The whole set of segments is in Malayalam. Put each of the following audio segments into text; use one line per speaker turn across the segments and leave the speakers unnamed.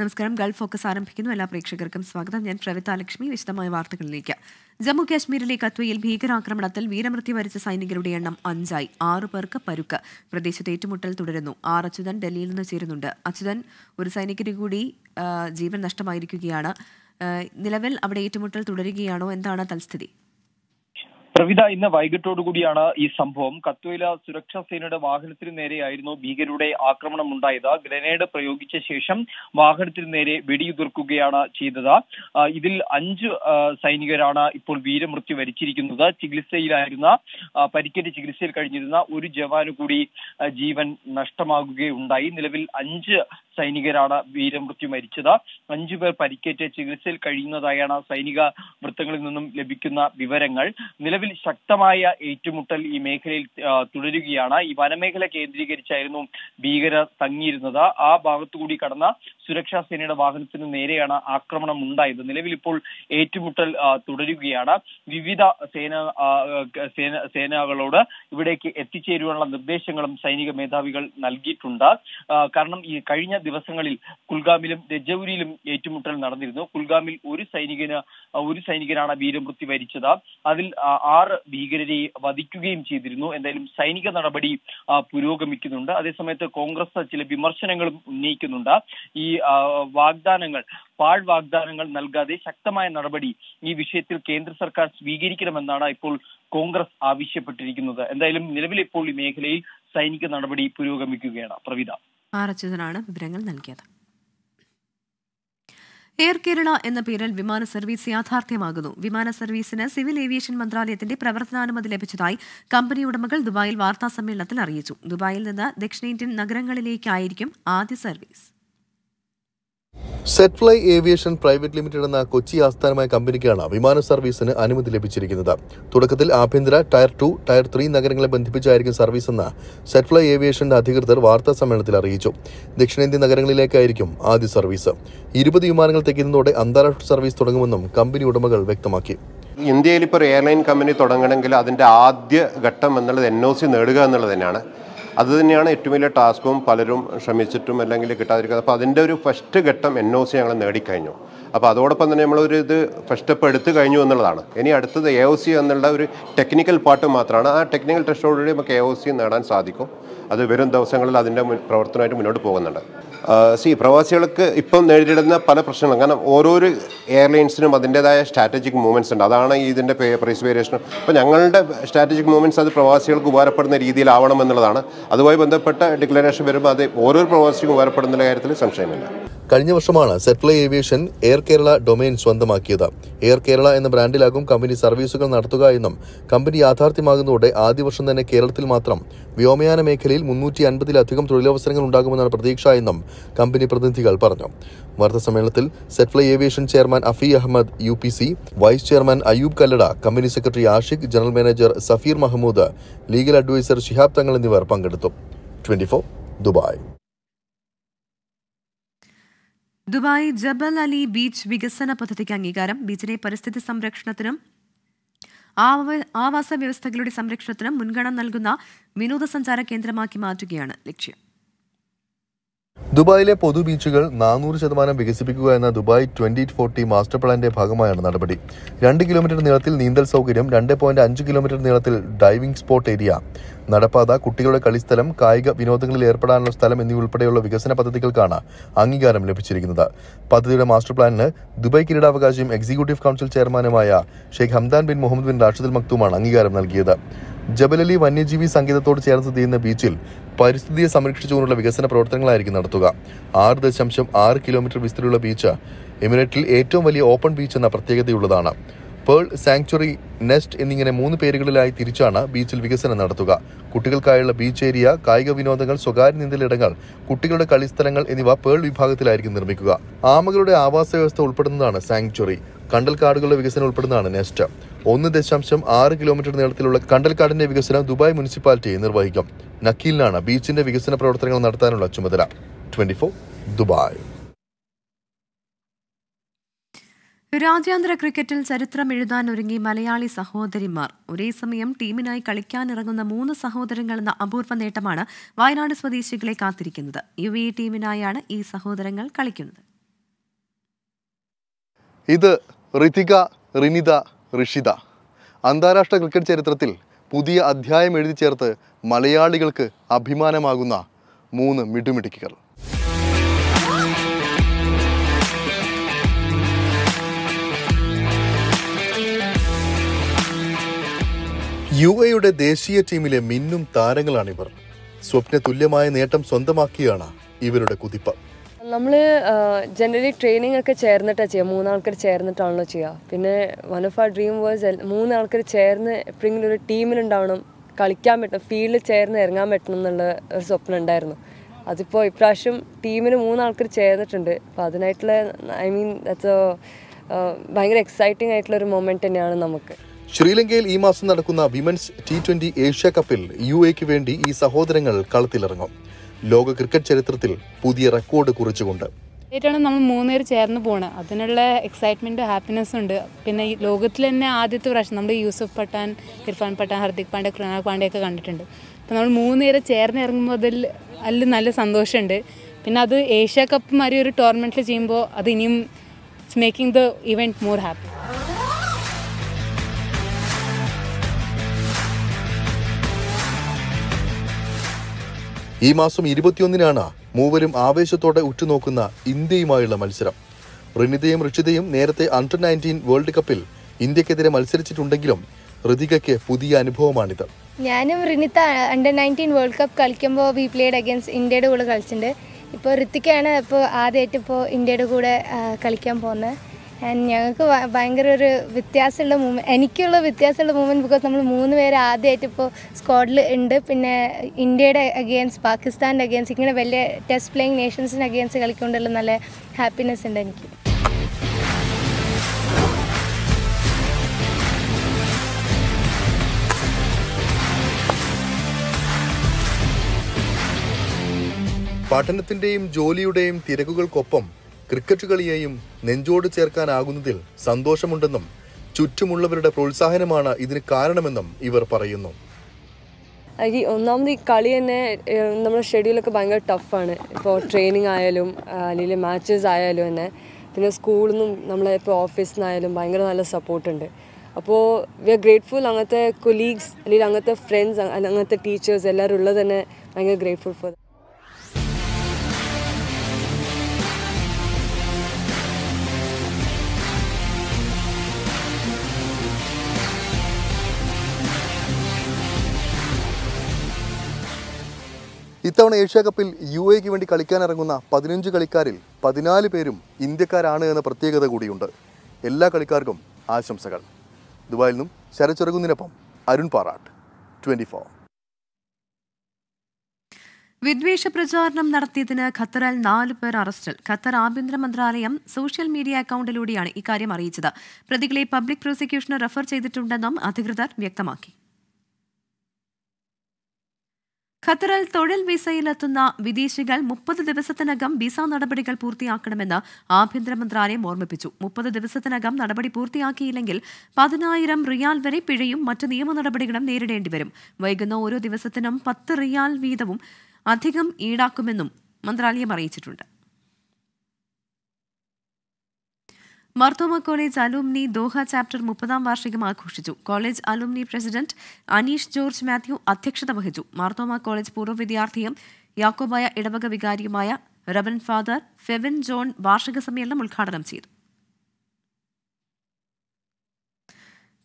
നമസ്കാരം ഗൾഫ് ഫോക്കസ് ആരംഭിക്കുന്നു എല്ലാ പ്രേക്ഷകർക്കും സ്വാഗതം ഞാൻ പ്രവിത ലക്ഷ്മി വിശദമായ വാർത്തകളിലേക്ക് ജമ്മു കാശ്മീരിലെ കത്വയിൽ ഭീകരാക്രമണത്തിൽ വീരമൃത്യു വരിച്ച സൈനികരുടെ എണ്ണം അഞ്ചായി ആറു പേർക്ക് പരുക്ക് പ്രദേശത്ത് ഏറ്റുമുട്ടൽ തുടരുന്നു ആർ അച്യുതൻ ഡൽഹിയിൽ നിന്ന് ചേരുന്നുണ്ട് അച്യുതൻ ഒരു സൈനികന് കൂടി ജീവൻ നഷ്ടമായിരിക്കുകയാണ് നിലവിൽ അവിടെ ഏറ്റുമുട്ടൽ തുടരുകയാണോ എന്താണ്
തൽസ്ഥിതി പ്രവിത ഇന്ന് വൈകിട്ടോടുകൂടിയാണ് ഈ സംഭവം കത്വയില സുരക്ഷാ സേനയുടെ വാഹനത്തിനു നേരെയായിരുന്നു ഭീകരരുടെ ആക്രമണം ഉണ്ടായത് ഗ്രനേഡ് പ്രയോഗിച്ച ശേഷം വാഹനത്തിനു നേരെ വെടിയുതിർക്കുകയാണ് ചെയ്തത് ഇതിൽ അഞ്ച് സൈനികരാണ് ഇപ്പോൾ വീരമൃത്യു വരിച്ചിരിക്കുന്നത് ചികിത്സയിലായിരുന്ന പരിക്കേറ്റ് ചികിത്സയിൽ കഴിഞ്ഞിരുന്ന ഒരു ജവാന് കൂടി ജീവൻ നഷ്ടമാകുകയുണ്ടായി നിലവിൽ അഞ്ച് സൈനികരാണ് വീരമൃത്യു മരിച്ചത് അഞ്ചു പേർ പരിക്കേറ്റ് ചികിത്സയിൽ കഴിയുന്നതായാണ് സൈനിക വൃത്തങ്ങളിൽ നിന്നും ലഭിക്കുന്ന വിവരങ്ങൾ നിലവിൽ ശക്തമായ ഏറ്റുമുട്ടൽ ഈ മേഖലയിൽ തുടരുകയാണ് ഈ വനമേഖല കേന്ദ്രീകരിച്ചായിരുന്നു ഭീകരർ തങ്ങിയിരുന്നത് ആ ഭാഗത്തുകൂടി കടന്ന സുരക്ഷാ സേനയുടെ വാഹനത്തിന് നേരെയാണ് ആക്രമണം ഉണ്ടായത് നിലവിൽ ഇപ്പോൾ ഏറ്റുമുട്ടൽ തുടരുകയാണ് വിവിധ സേന സേന സേനകളോട് ഇവിടേക്ക് എത്തിച്ചേരുവാനുള്ള നിർദ്ദേശങ്ങളും സൈനിക മേധാവികൾ നൽകിയിട്ടുണ്ട് കാരണം ഈ കഴിഞ്ഞ ദിവസങ്ങളിൽ കുൽഗാമിലും രജൌരിയിലും ഏറ്റുമുട്ടൽ നടന്നിരുന്നു കുൽഗാമിൽ ഒരു സൈനികന് ഒരു സൈനികനാണ് വീരമൃത്യു വരിച്ചത് അതിൽ ആറ് ഭീകരരെ വധിക്കുകയും ചെയ്തിരുന്നു എന്തായാലും സൈനിക നടപടി പുരോഗമിക്കുന്നുണ്ട് അതേസമയത്ത് കോൺഗ്രസ് ചില വിമർശനങ്ങളും ഉന്നയിക്കുന്നുണ്ട് ഈ വാഗ്ദാനങ്ങൾ പാഴ് വാഗ്ദാനങ്ങൾ നൽകാതെ ശക്തമായ നടപടി ഈ വിഷയത്തിൽ കേന്ദ്ര സർക്കാർ സ്വീകരിക്കണമെന്നാണ് ഇപ്പോൾ കോൺഗ്രസ് ആവശ്യപ്പെട്ടിരിക്കുന്നത് എന്തായാലും നിലവിൽ ഇപ്പോൾ ഈ മേഖലയിൽ സൈനിക നടപടി പുരോഗമിക്കുകയാണ് പ്രവിത
ആറച്ചുതനാണ് വിവരങ്ങൾ നൽകിയത് എയർ കേരള എന്ന പേരിൽ വിമാന സർവീസ് യാഥാർത്ഥ്യമാകുന്നു വിമാന സർവീസിന് സിവിൽ ഏവിയേഷൻ മന്ത്രാലയത്തിന്റെ പ്രവർത്തനാനുമതി ലഭിച്ചതായി കമ്പനി ഉടമകൾ ദുബായിൽ വാർത്താ സമ്മേളനത്തിൽ അറിയിച്ചു ദുബായിൽ നിന്ന് ദക്ഷിണേന്ത്യൻ നഗരങ്ങളിലേക്കായിരിക്കും ആദ്യ service
Zettfly aviation private limited എന്ന കൊച്ചി ആസ്ഥാനമായ കമ്പനിക്കാണ് വിമാന സർവീസിന് അനുമതി ലഭിച്ചിരിക്കുന്നത് തുടക്കത്തിൽ ആഭ്യന്തര ടയർ ടു ടയർ ത്രീ നഗരങ്ങളെ ബന്ധിപ്പിച്ചായിരിക്കും സർവീസ് എന്ന് സെറ്റ്ഫ്ലൈ ഏവിയേഷന്റെ അധികൃതർ വാർത്താ സമ്മേളനത്തിൽ അറിയിച്ചു ദക്ഷിണേന്ത്യൻ നഗരങ്ങളിലേക്കായിരിക്കും ആദ്യ സർവീസ് ഇരുപത് വിമാനങ്ങൾ തെക്കുന്നതോടെ അന്താരാഷ്ട്ര സർവീസ് തുടങ്ങുമെന്നും കമ്പനി ഉടമകൾ വ്യക്തമാക്കി
ഇന്ത്യയിൽ ഇപ്പോൾ എയർലൈൻ കമ്പനി തുടങ്ങണമെങ്കിൽ അതിൻ്റെ ആദ്യ ഘട്ടം എന്നുള്ളത് എൻ ഒ സി നേടുക എന്നുള്ളത് തന്നെയാണ് അത് തന്നെയാണ് ഏറ്റവും വലിയ ടാസ്കും പലരും ശ്രമിച്ചിട്ടും അല്ലെങ്കിൽ കിട്ടാതിരിക്കുന്നത് അപ്പോൾ അതിൻ്റെ ഒരു ഫസ്റ്റ് ഘട്ടം എൻ ഒ സി ഞങ്ങൾ നേടിക്കഴിഞ്ഞു അപ്പോൾ അതോടൊപ്പം തന്നെ നമ്മളൊരു ഇത് ഫസ്റ്റ് സ്റ്റെപ്പ് എടുത്തു കഴിഞ്ഞു എന്നുള്ളതാണ് ഇനി അടുത്തത് എ ഒ സി എന്നുള്ള ഒരു ടെക്നിക്കൽ പാർട്ട് മാത്രമാണ് ആ ടെക്നിക്കൽ ടെസ്റ്റോടുകൂടി നമുക്ക് എ ഒ സി നേടാൻ സാധിക്കും അത് വരും ദിവസങ്ങളിൽ അതിൻ്റെ പ്രവർത്തനമായിട്ട് മുന്നോട്ട് പോകുന്നുണ്ട് സി പ്രവാസികൾക്ക് ഇപ്പം നേരിടുന്ന പല പ്രശ്നങ്ങളും കാരണം ഓരോരോ എയർലൈൻസിനും അതിൻ്റേതായ സ്ട്രാറ്റജിക് മൂവ്മെൻറ്റ്സ് ഉണ്ട് അതാണ് ഇതിൻ്റെ പ്രൈസ് വേരിയേഷൻ അപ്പോൾ ഞങ്ങളുടെ സ്ട്രാറ്റജിക് മൂവ്മെൻറ്റ്സ് അത് പ്രവാസികൾക്ക് ഉപകാരപ്പെടുന്ന രീതിയിലാവണം എന്നുള്ളതാണ് അതുമായി ബന്ധപ്പെട്ട ഡിക്ലറേഷൻ വരുമ്പോൾ അത് ഓരോ പ്രവാസിക്കും ഉപകാരപ്പെടുന്ന കാര്യത്തിൽ സംശയമില്ല
കഴിഞ്ഞ വർഷമാണ് Zettfly aviation air Kerala domain സ്വന്തമാക്കിയത് എയർ കേരള എന്ന ബ്രാൻഡിലാകും കമ്പനി സർവീസുകൾ നടത്തുക എന്നും കമ്പനി യാഥാർത്ഥ്യമാകുന്നതോടെ ആദ്യ വർഷം തന്നെ കേരളത്തിൽ മാത്രം വ്യോമയാന മേഖലയിൽ മുന്നൂറ്റി അൻപതിലധികം തൊഴിലവസരങ്ങൾ ഉണ്ടാകുമെന്നാണ് പ്രതീക്ഷ എന്നും കമ്പനി പ്രതിനിധികൾ പറഞ്ഞു വാർത്താ സമ്മേളനത്തിൽ Zettfly aviation chairman Afi Ahmed U P C vice chairman Ayub Kallada company secretary Ashiq general manager Safeer Mahmood legal adviser Shihab Thangal എന്നിവർ പങ്കെടുത്തു twenty Dubai
Dubai Jebel Ali beach വികസന പദ്ധതിക്ക് അംഗീകാരം ബീച്ചിനെ പരിസ്ഥിതി സംരക്ഷണത്തിനും ആവാസ വ്യവസ്ഥകളുടെ സംരക്ഷണത്തിനും മുൻഗണന നൽകുന്ന വിനോദസഞ്ചാര കേന്ദ്രമാക്കി മാറ്റുകയാണ് ലക്ഷ്യം
ദുബായിലെ പൊതു ബീച്ചുകൾ നാനൂറ് ശതമാനം വികസിപ്പിക്കുക എന്ന ദുബായ് ട്വന്റി ഫോർട്ടി മാസ്റ്റർ പ്ലാന്റെ ഭാഗമായാണ് നടപടി രണ്ട് കിലോമീറ്റർ നീളത്തിൽ നീന്തൽ സൗകര്യം രണ്ട് പോയിന്റ് അഞ്ച് കിലോമീറ്റർ നീളത്തിൽ ഡൈവിംഗ് സ്പോട്ട് ഏരിയ നടപ്പാത കുട്ടികളുടെ കളിസ്ഥലം കായിക വിനോദങ്ങളിൽ ഏർപ്പെടാനുള്ള സ്ഥലം എന്നിവയുൾപ്പെടെയുള്ള വികസന പദ്ധതികൾക്കാണ് അംഗീകാരം ലഭിച്ചിരിക്കുന്നത് പദ്ധതിയുടെ മാസ്റ്റർ പ്ലാനിന് ദുബായ് കിരീടാവകാശിയും എക്സിക്യൂട്ടീവ് കൗൺസിൽ ചെയർമാനുമായ Sheikh Hamdan bin Mohammed bin റാഷിദുൽ മക്തുമാണ് അംഗീകാരം നൽകിയത് ജബലലി വന്യജീവി സംഗീതത്തോട് ചേർന്ന് തീയുന്ന ബീച്ചിൽ പരിസ്ഥിതിയെ സംരക്ഷിച്ചുകൊണ്ടുള്ള വികസന പ്രവർത്തനങ്ങളായിരിക്കും നടത്തുക ആറ് ദശാംശം ആറ് കിലോമീറ്റർ വിസ്തൃതിയുള്ള ബീച്ച് എമിറേറ്റിൽ ഏറ്റവും വലിയ ഓപ്പൺ ബീച്ച് എന്ന പ്രത്യേകതയുള്ളതാണ് പേൾ സാങ്ച്വറി നെസ്റ്റ് എന്നിങ്ങനെ മൂന്ന് പേരുകളിലായി തിരിച്ചാണ് ബീച്ചിൽ വികസനം നടത്തുക കുട്ടികൾക്കായുള്ള ബീച്ച് ഏരിയ കായിക വിനോദങ്ങൾ സ്വകാര്യ നീന്തലിടങ്ങൾ കുട്ടികളുടെ കളിസ്ഥലങ്ങൾ എന്നിവ പേൾ വിഭാഗത്തിലായിരിക്കും നിർമ്മിക്കുക ആമകളുടെ ആവാസ വ്യവസ്ഥ ഉൾപ്പെടുന്നതാണ് സാങ്ച്വറി കണ്ടൽക്കാടുകളുടെ വികസനം ഉൾപ്പെടുന്നതാണ് നെസ്റ്റ് ഒന്ന് ദശാംശം ആറ് കിലോമീറ്റർ നീളത്തിലുള്ള കണ്ടൽക്കാടിന്റെ വികസനം ദുബായ് മുനിസിപ്പാലിറ്റി നിർവഹിക്കും നക്കീലിനാണ് ബീച്ചിന്റെ വികസന പ്രവർത്തനങ്ങൾ നടത്താനുള്ള ചുമതല ട്വന്റി ദുബായ്
രാജ്യാന്തര ക്രിക്കറ്റിൽ ചരിത്രം എഴുതാൻ ഒരുങ്ങി മലയാളി സഹോദരിമാർ ഒരേ സമയം ടീമിനായി കളിക്കാനിറങ്ങുന്ന മൂന്ന് സഹോദരങ്ങൾ എന്ന അപൂർവ നേട്ടമാണ് വയനാട് സ്വദേശികളെ കാത്തിരിക്കുന്നത് യു എ ടീമിനായാണ് ഈ സഹോദരങ്ങൾ കളിക്കുന്നത്
ഇത് ഋതിക റിനിത ഋഷിത അന്താരാഷ്ട്ര ക്രിക്കറ്റ് ചരിത്രത്തിൽ പുതിയ അധ്യായം എഴുതി ചേർത്ത് മലയാളികൾക്ക് അഭിമാനമാകുന്ന മൂന്ന് മിടുമിടുക്കികൾ യു എയുടെ ദേശീയ ടീമിലെ മിന്നും താരങ്ങളാണിവർ സ്വപ്ന തുല്യമായ നേട്ടം സ്വന്തമാക്കിയാണ് ഇവരുടെ കുതിപ്പ്
നമ്മൾ
ജനറലി ട്രെയിനിങ് ഒക്കെ ചേർന്നിട്ടാണ് ചെയ്യുക മൂന്നാൾക്കാർ ചേർന്നിട്ടാണല്ലോ ചെയ്യുക പിന്നെ one of a dream verse മൂന്നാൾക്കാർ ചേർന്ന് എപ്പോഴെങ്കിലും ഒരു ടീമിലുണ്ടാവണം കളിക്കാൻ പറ്റണം ഫീൽഡിൽ ചേർന്ന് ഇറങ്ങാൻ പറ്റണം എന്നുള്ള ഒരു സ്വപ്നം ഉണ്ടായിരുന്നു അതിപ്പോൾ ഇപ്രാവശ്യം ടീമിന് മൂന്നാൾക്കാർ ചേർന്നിട്ടുണ്ട് അപ്പോൾ അതിനായിട്ടുള്ള ഐ മീൻ ദാറ്റ്സ് ഭയങ്കര എക്സൈറ്റിംഗ് ആയിട്ടുള്ള ഒരു മൊമെൻറ്റ് തന്നെയാണ് നമുക്ക്
ശ്രീലങ്കയിൽ ഈ മാസം നടക്കുന്ന വിമൻസ് ടി ട്വന്റി ഏഷ്യ കപ്പിൽ യു എക്ക് വേണ്ടി ഈ സഹോദരങ്ങൾ കളത്തിലിറങ്ങും ലോക ക്രിക്കറ്റ് ചരിത്രത്തിൽ പുതിയ റെക്കോർഡ് കുറിച്ചുകൊണ്ട്
ആയിട്ടാണ് നമ്മൾ പേര് ചേർന്ന് പോണ് അതിനുള്ള എക്സൈറ്റ്മെന്റ് ഹാപ്പിനെസ് ഉണ്ട് പിന്നെ ഈ ലോകത്തിൽ തന്നെ ആദ്യത്തെ പ്രാവശ്യം നമ്മുടെ യൂസഫ് പട്ടാൻ ഇർഫാൻ പട്ടാൻ ഹർദിക് പാണ്ഡ്യ കൃണാൽ ഒക്കെ കണ്ടിട്ടുണ്ട് അപ്പോൾ നമ്മൾ മൂന്നുപേരെ ചേർന്ന് ഇറങ്ങുമ്പോൾ അതിൽ അതിൽ നല്ല സന്തോഷമുണ്ട് പിന്നെ അത് ഏഷ്യ കപ്പ് മാതിരി ഒരു ടൂർണമെന്റിൽ ചെയ്യുമ്പോൾ അത് ഇനിയും it's making the event more happy
ഈ മാസം ഇരുപത്തിയൊന്നിനാണ് മൂവരും ആവേശത്തോടെ ഉറ്റുനോക്കുന്ന ഇന്ത്യയുമായുള്ള മത്സരം റിനിതയും ഋഷിതയും നേരത്തെ അണ്ടർ നയൻറ്റീൻ വേൾഡ് കപ്പിൽ ഇന്ത്യക്കെതിരെ മത്സരിച്ചിട്ടുണ്ടെങ്കിലും ഋതികയ്ക്ക് പുതിയ അനുഭവമാണിത്
ഞാനും Rinitha under nineteen world cup കളിക്കുമ്പോൾ വി പ്ലേഡ് അഗൈൻസ്റ്റ് ഇന്ത്യയുടെ കൂടെ കളിച്ചിട്ടുണ്ട് ഇപ്പോൾ ഋതിക്കാണ് ഇപ്പോൾ ആദ്യമായിട്ട് ഇപ്പോൾ ഇന്ത്യയുടെ കൂടെ കളിക്കാൻ പോകുന്നത് ഞങ്ങൾക്ക് ഭയങ്കര ഒരു വ്യത്യാസമുള്ള മൂവ്മെൻറ്റ് എനിക്കുള്ള വ്യത്യാസമുള്ള മൂവ്മെൻറ്റ് ബിക്കോസ് നമ്മൾ മൂന്ന് പേര് ആദ്യമായിട്ട് ഇപ്പോൾ സ്ക്വാഡിൽ ഉണ്ട് പിന്നെ ഇന്ത്യയുടെ അഗെയിൻസ്റ്റ് പാകിസ്ഥാൻ്റെ അഗെയിൻസ് ഇങ്ങനെ വലിയ ടെസ്റ്റ് പ്ലേയിങ് നേഷൻസിൻ്റെ അഗെയിൻസ്റ്റ് കളിക്കൊണ്ടുള്ള നല്ല ഹാപ്പിനെസ് ഉണ്ട് എനിക്ക്
പഠനത്തിന്റെയും ജോലിയുടെയും തിരക്കുകൾക്കൊപ്പം ക്രിക്കറ്റ് കളിയെയും നെഞ്ചോട് ചേർക്കാനാകുന്നതിൽ സന്തോഷമുണ്ടെന്നും ചുറ്റുമുള്ളവരുടെ പ്രോത്സാഹനമാണ് ഇതിന് കാരണമെന്നും ഇവർ പറയുന്നു
ഈ ഒന്നാമത് ഈ കളി തന്നെ നമ്മുടെ ഷെഡ്യൂളൊക്കെ ഭയങ്കര ടഫാണ് ഇപ്പോൾ ട്രെയിനിങ് ആയാലും അല്ലെങ്കിൽ മാച്ചസ് ആയാലും തന്നെ പിന്നെ സ്കൂളിൽ നിന്നും നമ്മളെ ഇപ്പോൾ ഓഫീസിൽ നിന്നായാലും ഭയങ്കര നല്ല സപ്പോർട്ടുണ്ട് അപ്പോൾ വി ആർ ഗ്രേറ്റ്ഫുൾ അങ്ങനത്തെ കൊലീഗ്സ് അല്ലെങ്കിൽ അങ്ങനത്തെ ഫ്രണ്ട്സ് അങ്ങനത്തെ ടീച്ചേഴ്സ് എല്ലാവരും ഉള്ളത് തന്നെ ഭയങ്കര ഗ്രേറ്റ്ഫുൾ ഫോർ
ഇത്തവണ ഏഷ്യ കപ്പിൽ യു എക്ക് വേണ്ടി കളിക്കാനിറങ്ങുന്ന പതിനഞ്ച് കളിക്കാരിൽ പതിനാല് പേരും ഇന്ത്യക്കാരാണ് എന്ന പ്രത്യേകത കൂടിയുണ്ട് എല്ലാ കളിക്കാർക്കും ആശംസകൾ ദുബായിൽ നിന്നും ശരച്ചിറങ്ങുന്നതിനൊപ്പം അരുൺ പാറാട്ട് ട്വൻറ്റി ഫോർ
വിദ്വേഷ പ്രചാരണം നടത്തിയതിന് ഖത്തറിൽ നാല് പേർ അറസ്റ്റിൽ ഖത്തർ ആഭ്യന്തര മന്ത്രാലയം സോഷ്യൽ മീഡിയ അക്കൌണ്ടിലൂടെയാണ് ഇക്കാര്യം അറിയിച്ചത് പ്രതികളെ പബ്ലിക് പ്രോസിക്യൂഷന് റഫർ ചെയ്തിട്ടുണ്ടെന്നും അധികൃതർ വ്യക്തമാക്കി ഖത്തറിൽ തൊഴിൽ വിസയിലെത്തുന്ന വിദേശികൾ മുപ്പത് ദിവസത്തിനകം വിസ നടപടികൾ പൂർത്തിയാക്കണമെന്ന് ആഭ്യന്തര മന്ത്രാലയം ഓർമ്മിപ്പിച്ചു മുപ്പത് ദിവസത്തിനകം നടപടി പൂർത്തിയാക്കിയില്ലെങ്കിൽ പതിനായിരം റിയാൽ വരെ പിഴയും മറ്റ് നിയമ നടപടികളും നേരിടേണ്ടി വരും വൈകുന്ന ഓരോ ദിവസത്തിനും പത്ത് റിയാൽ വീതവും അധികം ഈടാക്കുമെന്നും മന്ത്രാലയം അറിയിച്ചിട്ടുണ്ട് Marthoma college alumni Doha chapter മുപ്പതാം വാർഷികം ആഘോഷിച്ചു college alumni president Aneesh George Mathew അധ്യക്ഷത വഹിച്ചു മാർത്തോമ കോളേജ് പൂർവ്വ വിദ്യാർത്ഥിയും യാക്കോബായ ഇടവക വികാരിയുമായ റവൻ ഫാദർ ഫെവിൻ ജോൺ വാർഷിക സമ്മേളനം ഉദ്ഘാടനം ചെയ്തു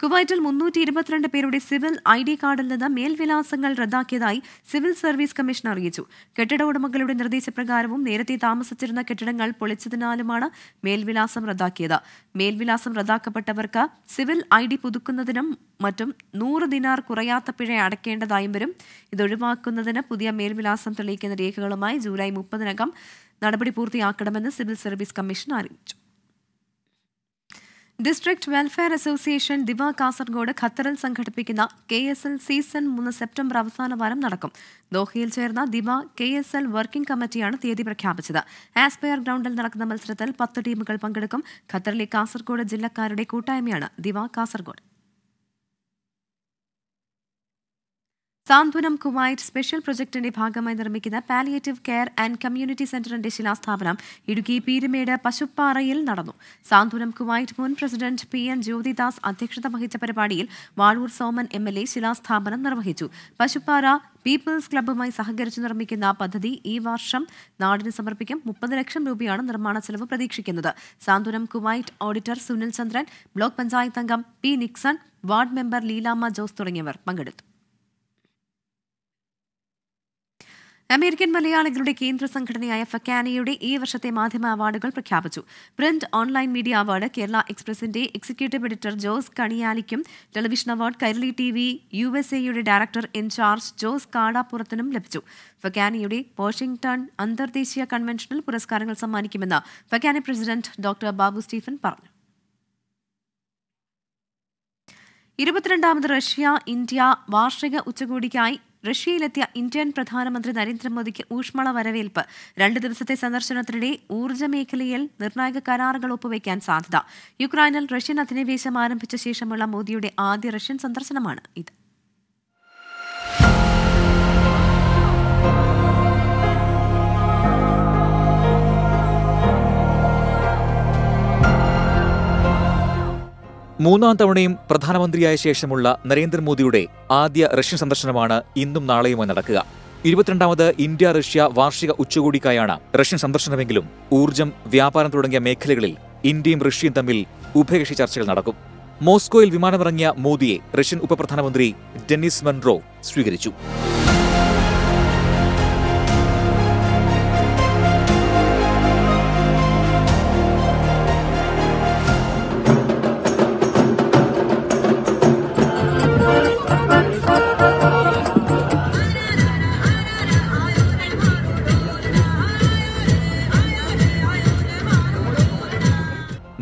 കുവൈറ്റിൽ മുന്നൂറ്റി ഇരുപത്തിരണ്ട് പേരുടെ സിവിൽ ഐ ഡി കാർഡിൽ നിന്ന് മേൽവിലാസങ്ങൾ റദ്ദാക്കിയതായി സിവിൽ സർവീസ് കമ്മീഷൻ അറിയിച്ചു കെട്ടിട ഉടമകളുടെ നിർദ്ദേശപ്രകാരവും നേരത്തെ താമസിച്ചിരുന്ന കെട്ടിടങ്ങൾ പൊളിച്ചതിനാലുമാണ് മേൽവിലാസം റദ്ദാക്കിയത് മേൽവിലാസം റദ്ദാക്കപ്പെട്ടവർക്ക് സിവിൽ ഐ ഡി പുതുക്കുന്നതിനും മറ്റും നൂറ് ദിനാർ കുറയാത്ത പിഴ അടയ്ക്കേണ്ടതായും വരും ഇതൊഴിവാക്കുന്നതിന് പുതിയ മേൽവിലാസം തെളിയിക്കുന്ന രേഖകളുമായി ജൂലൈ മുപ്പതിനകം നടപടി പൂർത്തിയാക്കണമെന്ന് സിവിൽ സർവീസ് കമ്മീഷൻ അറിയിച്ചു district welfare association Diva Kasaragod ഖത്തറിൽ സംഘടിപ്പിക്കുന്ന കെ എസ് എൽ സീസൺ മൂന്ന് സെപ്റ്റംബർ അവസാന വാരം നടക്കും ദോഹയിൽ ചേർന്ന ദിവ കെ എസ് എൽ വർക്കിംഗ് കമ്മിറ്റിയാണ് തീയതി പ്രഖ്യാപിച്ചത് ആസ്പയർ ഗ്രൗണ്ടിൽ നടക്കുന്ന മത്സരത്തിൽ പത്ത് ടീമുകൾ പങ്കെടുക്കും ഖത്തറിലെ കാസർഗോഡ് ജില്ലക്കാരുടെ കൂട്ടായ്മയാണ് ദിവ കാസർഗോഡ് സാന്ത്വനം കുവൈറ്റ് സ്പെഷ്യൽ പ്രൊജക്ടിന്റെ ഭാഗമായി നിർമ്മിക്കുന്ന പാലിയേറ്റീവ് കെയർ ആൻഡ് കമ്മ്യൂണിറ്റി സെന്ററിന്റെ ശിലാസ്ഥാപനം ഇടുക്കി പീരുമേട് പശുപ്പാറയിൽ നടന്നു സാന്ത്വനം കുവൈറ്റ് മുൻ പ്രസിഡന്റ് പി എൻ ജ്യോതിദാസ് അധ്യക്ഷത വഹിച്ച പരിപാടിയിൽ Vazhoor Soman M L A ശിലാസ്ഥാപനം നിർവഹിച്ചു പശുപ്പാറ പീപ്പിൾസ് ക്ലബ്ബുമായി സഹകരിച്ചു നിർമ്മിക്കുന്ന പദ്ധതി ഈ വർഷം നാടിന് സമർപ്പിക്കും മുപ്പത് ലക്ഷം രൂപയാണ് നിർമ്മാണ ചെലവ് പ്രതീക്ഷിക്കുന്നത് Santhwanam Kuwait auditor Sunil Chandran block panchayat അംഗം P Nixon ward member Leelamma Jose തുടങ്ങിയവർ പങ്കെടുത്തു അമേരിക്കൻ മലയാളികളുടെ കേന്ദ്ര സംഘടനയായ ഫക്കാനിയുടെ ഈ വർഷത്തെ മാധ്യമ അവാർഡുകൾ പ്രഖ്യാപിച്ചു print online media award Kerala എക്സ്പ്രസിന്റെ എക്സിക്യൂട്ടീവ് എഡിറ്റർ ജോസ് കണിയാലിക്കും television award Kairali T V U S എയുടെ ഡയറക്ടർ ഇൻചാർജ് ജോസ് കാടാപ്പുറത്തിനും ലഭിച്ചു ഫക്കാനിയുടെ വാഷിംഗ്ടൺ അന്തർദേശീയ കൺവെൻഷനിൽ പുരസ്കാരങ്ങൾ സമ്മാനിക്കുമെന്ന് ഫക്കാനി പ്രസിഡന്റ് ഡോക്ടർ ബാബു സ്റ്റീഫൻ പറഞ്ഞു ഇരുപത്തിരണ്ടാമത് റഷ്യ ഇന്ത്യ വാർഷിക ഉച്ചകോടിക്കായി റഷ്യയിലെത്തിയ ഇന്ത്യൻ പ്രധാനമന്ത്രി നരേന്ദ്രമോദിക്ക് ഊഷ്മള വരവേൽപ്പ് രണ്ട് ദിവസത്തെ സന്ദർശനത്തിനിടെ ഊർജ്ജ മേഖലയിൽ നിർണായക കരാറുകൾ ഒപ്പുവയ്ക്കാൻ സാധ്യത യുക്രൈനിൽ റഷ്യൻ അധിനിവേശം ആരംഭിച്ച ശേഷമുള്ള മോദിയുടെ ആദ്യ റഷ്യൻ സന്ദർശനമാണ് ഇത്
മൂന്നാം തവണയും പ്രധാനമന്ത്രിയായ ശേഷമുള്ള നരേന്ദ്രമോദിയുടെ ആദ്യ റഷ്യൻ സന്ദർശനമാണ് ഇന്നും നാളെയുമായി നടക്കുക ഇരുപത്തിരണ്ടാമത് ഇന്ത്യ റഷ്യ വാർഷിക ഉച്ചകോടിക്കായാണ് റഷ്യൻ സന്ദർശനമെങ്കിലും ഊർജ്ജം വ്യാപാരം തുടങ്ങിയ മേഖലകളിൽ ഇന്ത്യയും റഷ്യയും തമ്മിൽ ഉഭയകക്ഷി ചർച്ചകൾ നടക്കും മോസ്കോയിൽ വിമാനമിറങ്ങിയ മോദിയെ റഷ്യൻ ഉപപ്രധാനമന്ത്രി ഡെന്നിസ് മൻറോ സ്വീകരിച്ചു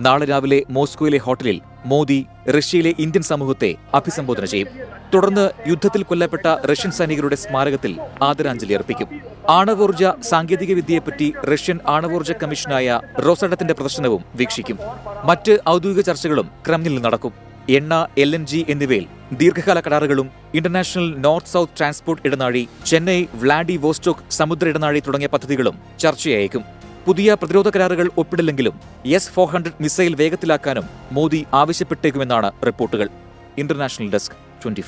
നാളെ രാവിലെ മോസ്കോയിലെ ഹോട്ടലിൽ മോദി റഷ്യയിലെ ഇന്ത്യൻ സമൂഹത്തെ അഭിസംബോധന ചെയ്യും തുടർന്ന് യുദ്ധത്തിൽ കൊല്ലപ്പെട്ട റഷ്യൻ സൈനികരുടെ സ്മാരകത്തിൽ ആദരാഞ്ജലി അർപ്പിക്കും ആണവോർജ സാങ്കേതിക വിദ്യയെപ്പറ്റി റഷ്യൻ ആണവോർജ കമ്മീഷനായ റോസഡത്തിന്റെ പ്രദർശനവും വീക്ഷിക്കും മറ്റ് ഔദ്യോഗിക ചർച്ചകളും ക്രെംലിനിൽ നടക്കും എണ്ണ എൽ എൻ ജി എന്നിവയിൽ ദീർഘകാല കരാറുകളും ഇന്റർനാഷണൽ നോർത്ത് സൗത്ത് ട്രാൻസ്പോർട്ട് ഇടനാഴി ചെന്നൈ വ്ളാഡിവോസ്റ്റോക്ക് സമുദ്ര ഇടനാഴി തുടങ്ങിയ പദ്ധതികളും ചർച്ചയായേക്കും പുതിയ പ്രതിരോധ കരാറുകൾ ഒപ്പിടില്ലെങ്കിലും എസ് ഫോർ ഹൺഡ്രഡ് മിസൈൽ വേഗത്തിലാക്കാനും മോദി ആവശ്യപ്പെട്ടേക്കുമെന്നാണ് റിപ്പോർട്ടുകൾ ഇന്റർനാഷണൽ ഡെസ്ക് ട്വന്റി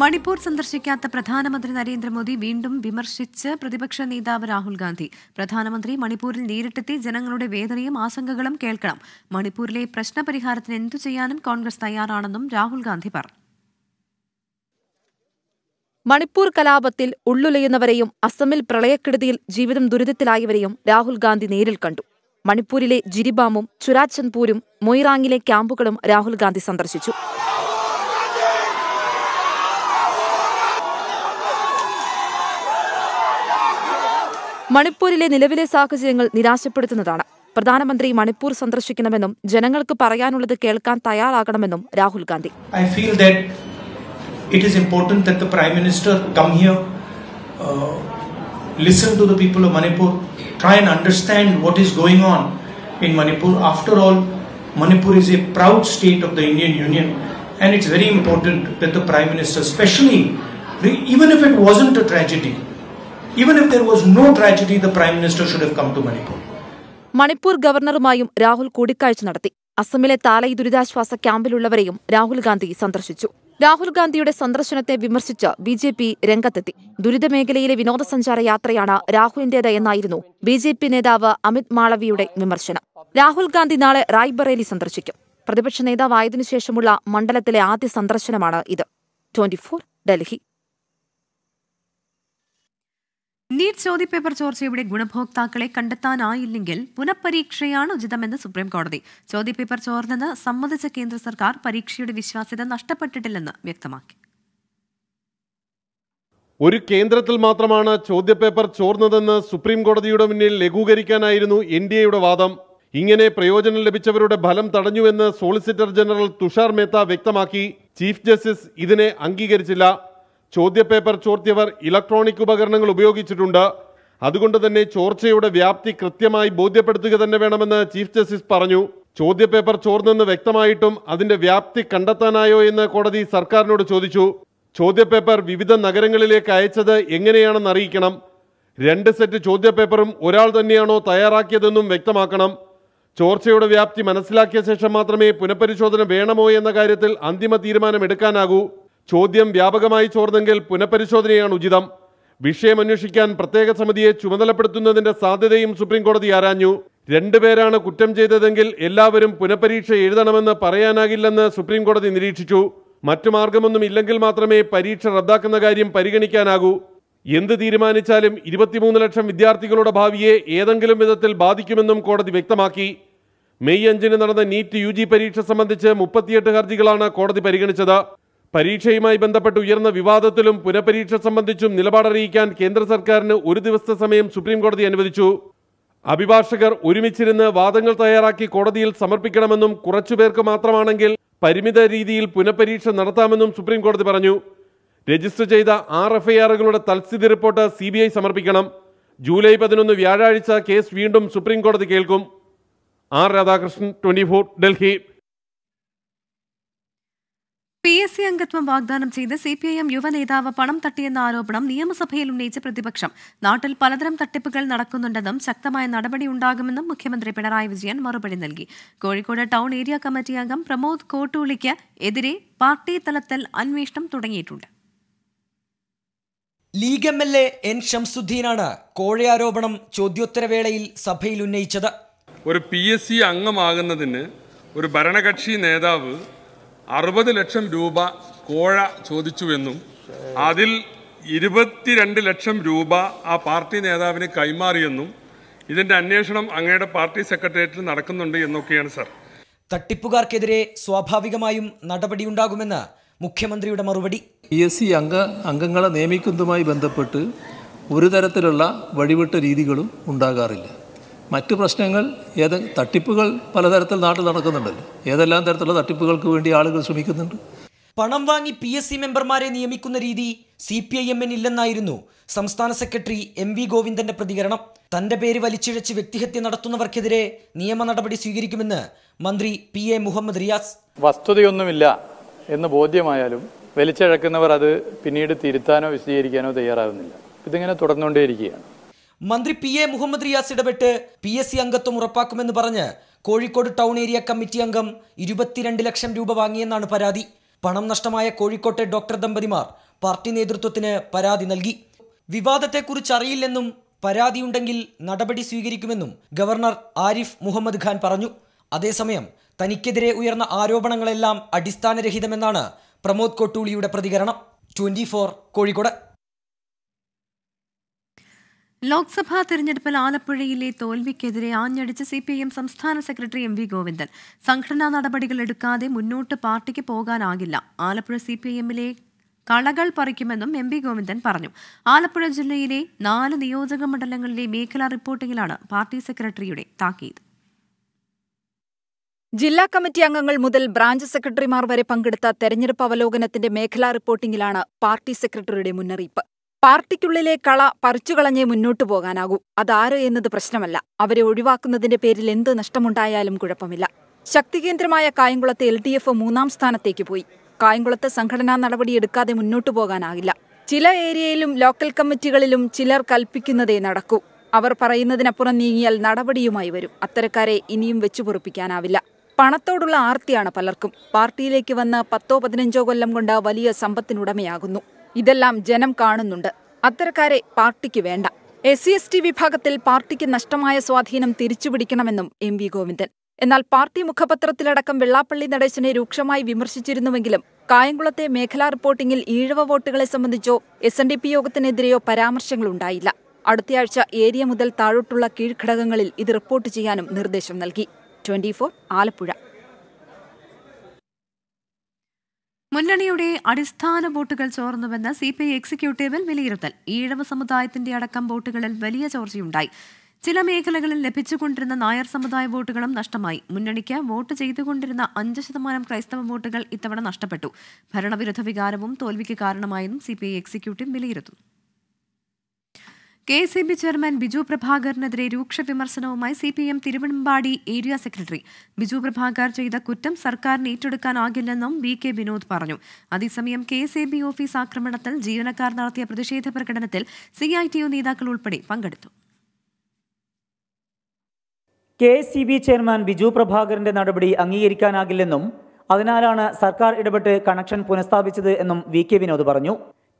മണിപ്പൂർ സന്ദർശിക്കാത്ത പ്രധാനമന്ത്രി നരേന്ദ്രമോദി വീണ്ടും വിമർശിച്ച് പ്രതിപക്ഷ നേതാവ് രാഹുൽ ഗാന്ധി പ്രധാനമന്ത്രി മണിപ്പൂരിൽ നേരിട്ടെത്തി ജനങ്ങളുടെ വേദനയും ആശങ്കകളും കേൾക്കണം മണിപ്പൂരിലെ പ്രശ്നപരിഹാരത്തിന് എന്തു ചെയ്യാനും കോൺഗ്രസ്
തയ്യാറാണെന്നും രാഹുൽ ഗാന്ധി പറഞ്ഞു മണിപ്പൂർ കലാപത്തിൽ ഉള്ളുലയുന്നവരെയും അസമിൽ പ്രളയക്കെടുതിയിൽ ജീവിതം ദുരിതത്തിലായവരെയും രാഹുൽ ഗാന്ധി നേരിൽ കണ്ടു മണിപ്പൂരിലെ ജിരിബാമും ചുരാചന്ദ്പൂരും മൊയ്റാങ്ങിലെ ക്യാമ്പുകളും രാഹുൽ ഗാന്ധി സന്ദർശിച്ചു മണിപ്പൂരിലെ നിലവിലെ സാഹചര്യങ്ങൾ നിരാശപ്പെടുത്തുന്നതാണ് പ്രധാനമന്ത്രി മണിപ്പൂർ സന്ദർശിക്കണമെന്നും ജനങ്ങൾക്ക് പറയാനുള്ളത് കേൾക്കാൻ തയ്യാറാകണമെന്നും Rahul Gandhi
it is important that the Prime Minister come here, uh, listen to the people of Manipur, try and understand what is going on in Manipur. After all, Manipur is a proud state of the Indian Union and it's very important that the Prime Minister, especially, even if it wasn't a tragedy, even if there was no tragedy, the Prime Minister should have come to Manipur.
Manipur ഗവർണറുമായും Rahul കൂടിക്കാഴ്ച നടത്തി അസമിലെ താലൈ ദുരിതാശ്വാസ ക്യാമ്പിലുള്ളവരെയും രാഹുൽ ഗാന്ധി സന്ദർശിച്ചു രാഹുൽ ഗാന്ധിയുടെ സന്ദർശനത്തെ വിമർശിച്ച് ബി ജെ പി രംഗത്തെത്തി ദുരിതമേഖലയിലെ വിനോദസഞ്ചാര യാത്രയാണ് രാഹുലിന്റേത് എന്നായിരുന്നു ബി ജെ പി നേതാവ് അമിത് മാളവിയുടെ വിമർശനം രാഹുൽ ഗാന്ധി നാളെ റായ്ബറേലി സന്ദർശിക്കും പ്രതിപക്ഷ നേതാവായതിനുശേഷമുള്ള ശേഷമുള്ള മണ്ഡലത്തിലെ ആദ്യ സന്ദർശനമാണ് ഇത് ട്വന്റി ഡൽഹി
നീറ്റ് ചോദ്യപേപ്പർ ചോർച്ചയുടെ ഗുണഭോക്താക്കളെ കണ്ടെത്താനായില്ലെങ്കിൽ പുനഃപരീക്ഷയാണ് ഉചിതമെന്ന് സുപ്രീം കോടതി ചോദ്യപേപ്പർ ചോർന്നെന്ന് സമ്മതിച്ച കേന്ദ്ര സർക്കാർ പരീക്ഷയുടെ വിശ്വാസ്യത നഷ്ടപ്പെട്ടിട്ടില്ലെന്ന് വ്യക്തമാക്കി
ഒരു കേന്ദ്രത്തിൽ മാത്രമാണ് ചോദ്യപേപ്പർ ചോർന്നതെന്ന് സുപ്രീം കോടതിയുടെ മുന്നിൽ ലഘൂകരിക്കാനായിരുന്നു എൻ ഡി എയുടെ വാദം ഇങ്ങനെ പ്രയോജനം ലഭിച്ചവരുടെ ഫലം തടഞ്ഞുവെന്ന് സോളിസിറ്റർ ജനറൽ തുഷാർ മേത്ത വ്യക്തമാക്കി ചീഫ് ജസ്റ്റിസ് ഇതിനെ അംഗീകരിച്ചില്ല ചോദ്യപേപ്പർ ചോർത്തിയവർ ഇലക്ട്രോണിക് ഉപകരണങ്ങൾ ഉപയോഗിച്ചിട്ടുണ്ട് അതുകൊണ്ട് തന്നെ ചോർച്ചയുടെ വ്യാപ്തി കൃത്യമായി ബോധ്യപ്പെടുത്തുക തന്നെ വേണമെന്ന് ചീഫ് ജസ്റ്റിസ് പറഞ്ഞു ചോദ്യപേപ്പർ ചോർന്നെന്ന് വ്യക്തമായിട്ടും അതിന്റെ വ്യാപ്തി കണ്ടെത്താനായോ എന്ന് കോടതി സർക്കാരിനോട് ചോദിച്ചു ചോദ്യപേപ്പർ വിവിധ നഗരങ്ങളിലേക്ക് അയച്ചത് എങ്ങനെയാണെന്ന് അറിയിക്കണം രണ്ട് സെറ്റ് ചോദ്യപേപ്പറും ഒരാൾ തന്നെയാണോ തയ്യാറാക്കിയതെന്നും വ്യക്തമാക്കണം ചോർച്ചയുടെ വ്യാപ്തി മനസ്സിലാക്കിയ ശേഷം മാത്രമേ പുനഃപരിശോധന വേണമോ എന്ന കാര്യത്തിൽ അന്തിമ തീരുമാനമെടുക്കാനാകൂ ചോദ്യം വ്യാപകമായി ചോർന്നെങ്കിൽ പുനഃപരിശോധനയാണ് ഉചിതം വിഷയം അന്വേഷിക്കാൻ പ്രത്യേക സമിതിയെ ചുമതലപ്പെടുത്തുന്നതിന്റെ സാധ്യതയും സുപ്രീംകോടതി ആരാഞ്ഞു രണ്ടുപേരാണ് കുറ്റം ചെയ്തതെങ്കിൽ എല്ലാവരും പുനഃപരീക്ഷ എഴുതണമെന്ന് പറയാനാകില്ലെന്ന് സുപ്രീംകോടതി നിരീക്ഷിച്ചു മറ്റു മാർഗമൊന്നും ഇല്ലെങ്കിൽ മാത്രമേ പരീക്ഷ റദ്ദാക്കുന്ന കാര്യം പരിഗണിക്കാനാകൂ എന്ത് തീരുമാനിച്ചാലും ഇരുപത്തിമൂന്ന് ലക്ഷം വിദ്യാർത്ഥികളുടെ ഭാവിയെ ഏതെങ്കിലും വിധത്തിൽ ബാധിക്കുമെന്നും കോടതി വ്യക്തമാക്കി മെയ് അഞ്ചിന് നടന്ന നീറ്റ് യു പരീക്ഷ സംബന്ധിച്ച് മുപ്പത്തിയെട്ട് ഹർജികളാണ് കോടതി പരിഗണിച്ചത് പരീക്ഷയുമായി ബന്ധപ്പെട്ട് ഉയർന്ന വിവാദത്തിലും പുനഃപരീക്ഷ സംബന്ധിച്ചും നിലപാടറിയിക്കാൻ കേന്ദ്ര സർക്കാരിന് ഒരു ദിവസത്തെ സമയം സുപ്രീം കോടതി അനുവദിച്ചു അഭിഭാഷകർ ഒരുമിച്ചിരുന്ന് വാദങ്ങൾ തയ്യാറാക്കി കോടതിയിൽ സമർപ്പിക്കണമെന്നും കുറച്ചുപേർക്ക് മാത്രമാണെങ്കിൽ പരിമിത രീതിയിൽ പുനഃപരീക്ഷ നടത്താമെന്നും സുപ്രീം കോടതി പറഞ്ഞു രജിസ്റ്റർ ചെയ്ത ആർ എഫ് ഐ തൽസ്ഥിതി റിപ്പോർട്ട് സി ബി ഐ സമർപ്പിക്കണം ജൂലൈ പതിനൊന്ന് വ്യാഴാഴ്ച കേസ് വീണ്ടും സുപ്രീം കോടതി കേൾക്കും R Radhakrishnan twenty Delhi
P S C അംഗത്വം വാഗ്ദാനം ചെയ്ത് സി പി ഐ എം യുവനേതാവ് പണം തട്ടിയെന്ന ആരോപണം നിയമസഭയിൽ ഉന്നയിച്ച പ്രതിപക്ഷം നാട്ടിൽ പലതരം തട്ടിപ്പുകൾ നടക്കുന്നുണ്ടെന്നും ശക്തമായ നടപടി ഉണ്ടാകുമെന്നും മുഖ്യമന്ത്രി പിണറായി വിജയൻ മറുപടി നൽകി കോഴിക്കോട് ടൗൺ ഏരിയ കമ്മിറ്റി അംഗം പ്രമോദ് കോട്ടൂളിക്ക് എതിരെ പാർട്ടി തലത്തിൽ അന്വേഷണം തുടങ്ങിയിട്ടുണ്ട്
league M L A N ഷംസുദ്ദീനാണ് ആരോപണം ചോദ്യോത്തരവേളയിൽ സഭയിൽ ഉന്നയിച്ചത്
ഒരു പി എസ് സി അംഗമാകുന്നതിന് ഒരു ഭരണകക്ഷി നേതാവ് അറുപത് ലക്ഷം രൂപ കോഴ ചോദിച്ചുവെന്നും അതിൽ ഇരുപത്തിരണ്ട് ലക്ഷം രൂപ ആ പാർട്ടി നേതാവിന് കൈമാറിയെന്നും ഇതിന്റെ അന്വേഷണം അങ്ങയുടെ പാർട്ടി സെക്രട്ടേറിയറ്റിൽ നടക്കുന്നുണ്ട് എന്നൊക്കെയാണ് സർ
തട്ടിപ്പുകാർക്കെതിരെ സ്വാഭാവികമായും
നടപടിയുണ്ടാകുമെന്ന് മുഖ്യമന്ത്രിയുടെ മറുപടി പി എസ് സി അംഗ അംഗങ്ങളെ നിയമിക്കുന്നതുമായി ബന്ധപ്പെട്ട് ഒരു തരത്തിലുള്ള വഴിവിട്ട രീതികളും ഉണ്ടാകാറില്ല മറ്റ് പ്രശ്നങ്ങൾ ഏത് തട്ടിപ്പുകൾ പലതരത്തിൽ നാട്ടിൽ നടക്കുന്നുണ്ടല്ലോ ഏതെല്ലാം തരത്തിലുള്ള തട്ടിപ്പുകൾക്ക് വേണ്ടി ആളുകൾ ശ്രമിക്കുന്നുണ്ട്
പണം വാങ്ങി പി എസ് സി മെമ്പർമാരെ നിയമിക്കുന്ന രീതി സി പി ഐ എമ്മിന് ഇല്ലെന്നായിരുന്നു സംസ്ഥാന സെക്രട്ടറി എം വി ഗോവിന്ദന്റെ പ്രതികരണം തന്റെ പേര് വലിച്ചിഴച്ച് വ്യക്തിഹത്യ നടത്തുന്നവർക്കെതിരെ നിയമ നടപടി സ്വീകരിക്കുമെന്ന് മന്ത്രി പി എ മുഹമ്മദ് റിയാസ്
വസ്തുതയൊന്നുമില്ല എന്ന് ബോധ്യമായാലും വലിച്ചിഴക്കുന്നവർ അത് പിന്നീട് തിരുത്താനോ വിശദീകരിക്കാനോ തയ്യാറാകുന്നില്ല ഇതിങ്ങനെ തുടർന്നുകൊണ്ടേയിരിക്കുകയാണ്
മന്ത്രി പി എ മുഹമ്മദ് റിയാസ് ഇടപെട്ട് പി എസ് സി അംഗത്വം ഉറപ്പാക്കുമെന്ന് പറഞ്ഞ് കോഴിക്കോട് ടൗൺ ഏരിയ കമ്മിറ്റി അംഗം ഇരുപത്തിരണ്ട് ലക്ഷം രൂപ വാങ്ങിയെന്നാണ് പരാതി പണം നഷ്ടമായ കോഴിക്കോട്ടെ ഡോക്ടർ ദമ്പതിമാർ പാർട്ടി നേതൃത്വത്തിന് പരാതി നൽകി വിവാദത്തെക്കുറിച്ച് അറിയില്ലെന്നും പരാതിയുണ്ടെങ്കിൽ നടപടി സ്വീകരിക്കുമെന്നും ഗവർണർ ആരിഫ് മുഹമ്മദ് ഖാൻ പറഞ്ഞു അതേസമയം തനിക്കെതിരെ ഉയർന്ന ആരോപണങ്ങളെല്ലാം അടിസ്ഥാനരഹിതമെന്നാണ് പ്രമോദ് കൊട്ടൂളിയുടെ പ്രതികരണം ട്വന്റി കോഴിക്കോട്
ലോക്സഭാ തെരഞ്ഞെടുപ്പിൽ ആലപ്പുഴയിലെ തോൽവിക്കെതിരെ ആഞ്ഞടിച്ച സി പി എം സംസ്ഥാന സെക്രട്ടറി എം വി ഗോവിന്ദൻ സംഘടനാ നടപടികൾ എടുക്കാതെ മുന്നോട്ട് പാർട്ടിക്ക് പോകാനാകില്ല ആലപ്പുഴ സി പി എമ്മിലെ കളകൾ പറിക്കുമെന്നും എം വി ഗോവിന്ദൻ പറഞ്ഞു ആലപ്പുഴ ജില്ലയിലെ നാല് നിയോജക മണ്ഡലങ്ങളിലെ മേഖലാ റിപ്പോർട്ടിംഗിലാണ് പാർട്ടി സെക്രട്ടറിയുടെ താക്കീത്
ജില്ലാ കമ്മിറ്റി അംഗങ്ങൾ മുതൽ ബ്രാഞ്ച് സെക്രട്ടറിമാർ വരെ പങ്കെടുത്ത തെരഞ്ഞെടുപ്പ് അവലോകനത്തിന്റെ മേഖലാ റിപ്പോർട്ടിംഗിലാണ് പാർട്ടി സെക്രട്ടറിയുടെ മുന്നറിയിപ്പ് പാർട്ടിക്കുള്ളിലെ കള പറിച്ചുകളഞ്ഞേ മുന്നോട്ടു പോകാനാകൂ അതാര് എന്നത് പ്രശ്നമല്ല അവരെ ഒഴിവാക്കുന്നതിന്റെ പേരിൽ എന്ത് നഷ്ടമുണ്ടായാലും കുഴപ്പമില്ല ശക്തികേന്ദ്രമായ കായംകുളത്ത് എൽ ഡി എഫ് മൂന്നാം സ്ഥാനത്തേക്ക് പോയി കായംകുളത്ത് സംഘടനാ നടപടിയെടുക്കാതെ മുന്നോട്ടു പോകാനാകില്ല ചില ഏരിയയിലും ലോക്കൽ കമ്മിറ്റികളിലും ചിലർ കൽപ്പിക്കുന്നതേ നടക്കൂ അവർ പറയുന്നതിനപ്പുറം നീങ്ങിയാൽ നടപടിയുമായി വരും അത്തരക്കാരെ ഇനിയും വെച്ചുപൊറുപ്പിക്കാനാവില്ല പണത്തോടുള്ള ആർത്തിയാണ് പലർക്കും പാർട്ടിയിലേക്ക് വന്ന് പത്തോ പതിനഞ്ചോ കൊല്ലം കൊണ്ട് വലിയ സമ്പത്തിനുടമയാകുന്നു ഇതെല്ലാം ജനം കാണുന്നുണ്ട് അത്തരക്കാരെ പാർട്ടിക്ക് വേണ്ട എസ് സി എസ് ടി വിഭാഗത്തിൽ പാർട്ടിക്ക് നഷ്ടമായ സ്വാധീനം തിരിച്ചുപിടിക്കണമെന്നും എം വി ഗോവിന്ദൻ എന്നാൽ പാർട്ടി മുഖപത്രത്തിലടക്കം വെള്ളാപ്പള്ളി നടേശനെ രൂക്ഷമായി വിമർശിച്ചിരുന്നുവെങ്കിലും കായംകുളത്തെ മേഖലാ റിപ്പോർട്ടിംഗിൽ ഈഴവ വോട്ടുകളെ സംബന്ധിച്ചോ എസ് എൻ ഡി പി യോഗത്തിനെതിരെയോ പരാമർശങ്ങളുണ്ടായില്ല അടുത്തയാഴ്ച ഏരിയ മുതൽ താഴോട്ടുള്ള കീഴ്ഘടകങ്ങളിൽ ഇത് റിപ്പോർട്ട് ചെയ്യാനും നിർദ്ദേശം നൽകി ട്വന്റി ആലപ്പുഴ
മുന്നണിയുടെ അടിസ്ഥാന വോട്ടുകൾ ചോർന്നുവെന്ന് സി പി ഐ എക്സിക്യൂട്ടീവിൽ വിലയിരുത്തൽ ഈഴവ സമുദായത്തിന്റെ അടക്കം വോട്ടുകളിൽ വലിയ ചോർച്ചയുണ്ടായി ചില മേഖലകളിൽ ലഭിച്ചുകൊണ്ടിരുന്ന നായർ സമുദായ വോട്ടുകളും നഷ്ടമായി മുന്നണിക്ക് വോട്ട് ചെയ്തുകൊണ്ടിരുന്ന അഞ്ച് ശതമാനം ക്രൈസ്തവ വോട്ടുകൾ ഇത്തവണ നഷ്ടപ്പെട്ടു ഭരണവിരുദ്ധ വികാരവും തോൽവിക്ക് കാരണമായെന്നും സി പി ഐ എക്സിക്യൂട്ടീവ് വിലയിരുത്തുന്നു K S E B chairman Biju പ്രഭാകറിനെതിരെ രൂക്ഷ വിമർശനവുമായി C P M Thiruvambady area secretary Biju Prabhakar ചെയ്ത കുറ്റം സർക്കാരിന് ഏറ്റെടുക്കാനാകില്ലെന്നും വി കെ വിനോദ് പറഞ്ഞു അതേസമയം K S E B office ആക്രമണത്തിൽ ജീവനക്കാർ നടത്തിയ പ്രതിഷേധ പ്രകടനത്തിൽ സി ഐ ടി യു നേതാക്കൾ ഉൾപ്പെടെ പങ്കെടുത്തു
K S C B chairman Biju പ്രഭാകറിന്റെ നടപടി അംഗീകരിക്കാനാകില്ലെന്നും അതിനാലാണ് സർക്കാർ ഇടപെട്ട് കണക്ഷൻ പുനഃസ്ഥാപിച്ചത് എന്നും വി കെ വിനോദ് പറഞ്ഞു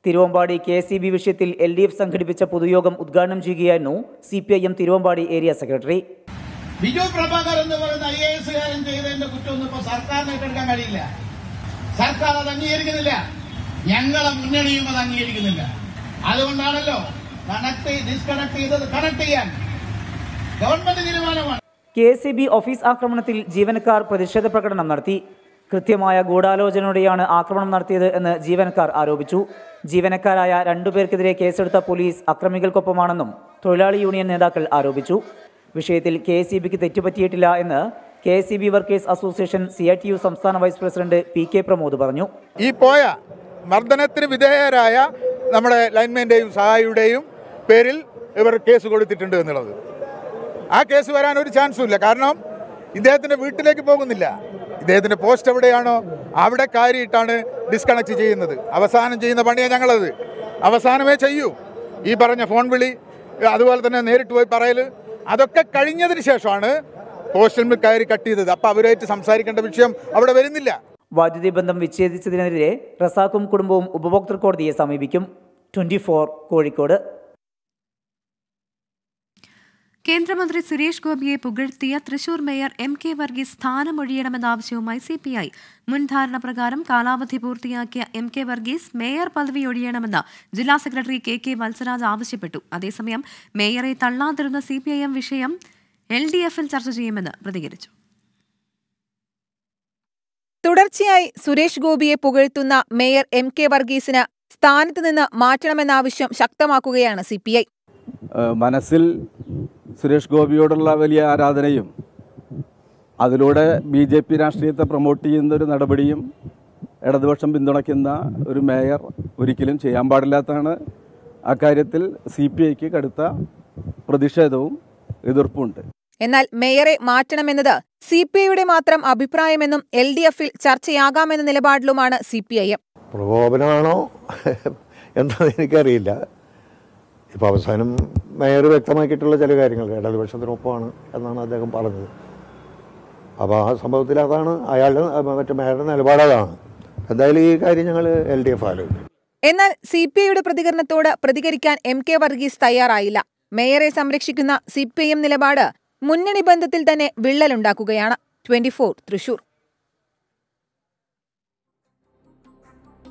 തിരുവമ്പാടി കെ സി ബി വിഷയത്തിൽ എൽ ഡി എഫ് സംഘടിപ്പിച്ച പൊതുയോഗം ഉദ്ഘാടനം ചെയ്യുകയായിരുന്നു C P I M Thiruvambady area secretary
Biju Prabhakar എന്ന് പറയുന്ന ഐ എ എസുകാരൻ ചെയ്തതിന്റെ കുറ്റമൊന്നും ഇപ്പൊ സർക്കാരിന് ഏറ്റെടുക്കാൻ കഴിയില്ല സർക്കാർ അത് അംഗീകരിക്കുന്നില്ല ഞങ്ങളെ മുന്നണിയും അത് അംഗീകരിക്കുന്നില്ല അതുകൊണ്ടാണല്ലോ കണക്ട് ഡിസ്കണക്ട് ചെയ്തത് കണക്ട് ചെയ്യാൻ ഗവൺമെന്റ് തീരുമാനമാണ്
കെ എസ് ബി ഓഫീസ് ആക്രമണത്തിൽ ജീവനക്കാർ പ്രതിഷേധ പ്രകടനം നടത്തി കൃത്യമായ ഗൂഢാലോചനയോടെയാണ് ആക്രമണം നടത്തിയത് എന്ന് ജീവനക്കാർ ആരോപിച്ചു ജീവനക്കാരായ രണ്ടുപേർക്കെതിരെ കേസെടുത്ത പോലീസ് അക്രമികൾക്കൊപ്പമാണെന്നും തൊഴിലാളി യൂണിയൻ നേതാക്കൾ ആരോപിച്ചു വിഷയത്തിൽ കെ എസ് ബിക്ക് തെറ്റുപറ്റിയിട്ടില്ല എന്ന് K S B workers association C I T U സംസ്ഥാന vice president P K
Pramod പറഞ്ഞു ഈ പോയ മർദ്ദനത്തിന് വിധേയരായ നമ്മുടെ ലൈൻമാൻ്റെയും സഹായിയുടെയും പേരിൽ ഇവർ കേസ് കൊടുത്തിട്ടുണ്ട് എന്നുള്ളത് ആ കേസ് വരാൻ ഒരു ചാൻസും ഇല്ല കാരണം ഇദ്ദേഹത്തിൻ്റെ വീട്ടിലേക്ക് പോകുന്നില്ല ഇദ്ദേഹത്തിൻ്റെ പോസ്റ്റ് എവിടെയാണോ അവിടെ കാര്യമായിട്ടാണ് ഡിസ്കണക്ട് ചെയ്യുന്നത് അവസാനം ചെയ്യുന്ന പണിയാണ് ഞങ്ങളത് അവസാനമേ ചെയ്യൂ ഈ പറഞ്ഞ ഫോൺ വിളി അതുപോലെ തന്നെ നേരിട്ട് പോയി പറയൽ അതൊക്കെ കഴിഞ്ഞതിന് ശേഷമാണ് പോസ്റ്റിൽ കയറി കട്ട് ചെയ്തത് അപ്പോൾ അവരുമായിട്ട് സംസാരിക്കേണ്ട വിഷയം അവിടെ വരുന്നില്ല വൈദ്യുതി ബന്ധം
വിച്ഛേദിച്ചതിനെതിരെ റസാഖും കുടുംബവും ഉപഭോക്തൃ കോടതിയെ സമീപിക്കും ട്വൻറ്റി കോഴിക്കോട്
കേന്ദ്രമന്ത്രി സുരേഷ് ഗോപിയെ പുകഴ്ത്തിയ Thrissur mayor M K Varghese സ്ഥാനമൊഴിയണമെന്ന ആവശ്യവുമായി സി പി ഐ മുൻ ധാരണ പ്രകാരം കാലാവധി പൂർത്തിയാക്കിയ എം കെ വർഗീസ് മേയർ പദവി ഒഴിയണമെന്ന് ജില്ലാ സെക്രട്ടറി കെ കെ വത്സരാജ് ആവശ്യപ്പെട്ടു അതേസമയം മേയറെ തള്ളാതിരുന്ന സി പി ഐ എം വിഷയം എൽ ഡി എഫിൽ
ചർച്ച ചെയ്യുമെന്ന് പ്രതികരിച്ചു തുടർച്ചയായി സുരേഷ് ഗോപിയെ പുകഴ്ത്തുന്ന മേയർ എം കെ വർഗീസിന് സ്ഥാനത്ത് നിന്ന് മാറ്റണമെന്ന ആവശ്യം ശക്തമാക്കുകയാണ് സി പി ഐ
മനസ്സിൽ സുരേഷ് ഗോപിയോടുള്ള വലിയ ആരാധനയും അതിലൂടെ ബി ജെ പി രാഷ്ട്രീയത്തെ പ്രൊമോട്ട് ഒരു നടപടിയും ഇടതുപക്ഷം പിന്തുണയ്ക്കുന്ന ഒരു മേയർ ഒരിക്കലും ചെയ്യാൻ പാടില്ലാത്തതാണ് അക്കാര്യത്തിൽ സി പി ഐക്ക് കടുത്ത പ്രതിഷേധവും എതിർപ്പുമുണ്ട്
എന്നാൽ മേയറെ മാറ്റണമെന്നത് സി പി ഐയുടെ മാത്രം അഭിപ്രായമെന്നും എൽ ഡി എഫിൽ ചർച്ചയാകാമെന്ന നിലപാടിലുമാണ് സി പി ഐ എം
പ്രകോപനമാണോ എന്താ എനിക്കറിയില്ല ഇപ്പോൾ അവസാനം മേയർ വ്യക്തമാക്കിയിട്ടുള്ള ചില കാര്യങ്ങൾ ഇടതുപക്ഷത്തിനൊപ്പമാണ് എന്നാണ് അദ്ദേഹം പറഞ്ഞത് അപ്പോൾ ആ സംഭവത്തിൽ അതാണ് അയാളുടെ മറ്റേ മേയറുടെ നിലപാട്
എന്തായാലും ഈ കാര്യം ഞങ്ങൾ എൽ ഡി എഫ് ആലോചിക്കും
എന്നാൽ സി പി ഐയുടെ പ്രതികരണത്തോട് പ്രതികരിക്കാൻ എം കെ വർഗീസ് തയ്യാറായില്ല മേയറെ സംരക്ഷിക്കുന്ന സി പി ഐ എം നിലപാട് മുന്നണി ബന്ധത്തിൽ തന്നെ വിള്ളലുണ്ടാക്കുകയാണ് ട്വന്റി ഫോർ തൃശൂർ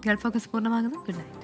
ഗൾഫ് പൂർണ്ണമാകുന്നു ഗുഡ് നൈറ്റ്